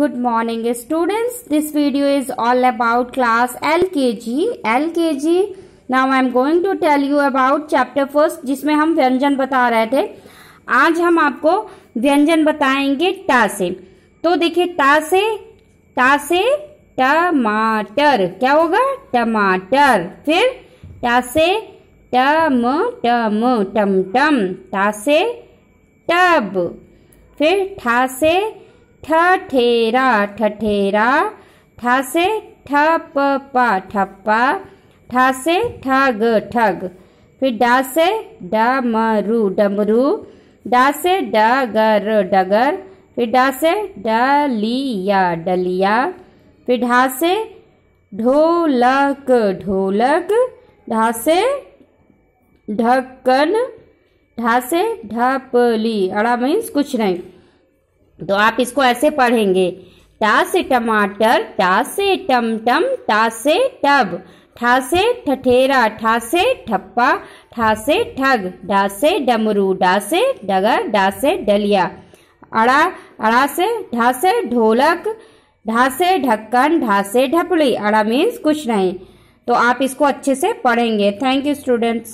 Good morning students. This video is all about class LKG. LKG. Now I am going to tell you about chapter first जिसमें हम व्यंजन बता रहे थे आज हम आपको व्यंजन बताएंगे टा से तो देखिए टा से टा से टमाटर क्या होगा टमाटर फिर टा से टम टम टम टम टा से टब फिर ठा से ठेरा ठठेरा ठा से ठपा ठप्पा ठा से ठग ठग फिर डा से डमरू डमरू डा से डगर डगर फिर डा से डलिया डलिया फिर ढा से ढोलक ढोलक ढा से ढक्कन ढा से ढपली अड़ा मीन्स कुछ नहीं तो आप इसको ऐसे पढ़ेंगे टा से टमाटर टा से टमटम टा से टब ठा से ठठेरा ठा से ठप्पा ठा से ठग ढा से डमरू डा से डगर डा से डलिया अड़ा अड़ा से ढा से ढोलक ढा से ढक्कन ढा से ढपली अड़ा मीन्स कुछ नहीं तो आप इसको अच्छे से पढ़ेंगे थैंक यू स्टूडेंट्स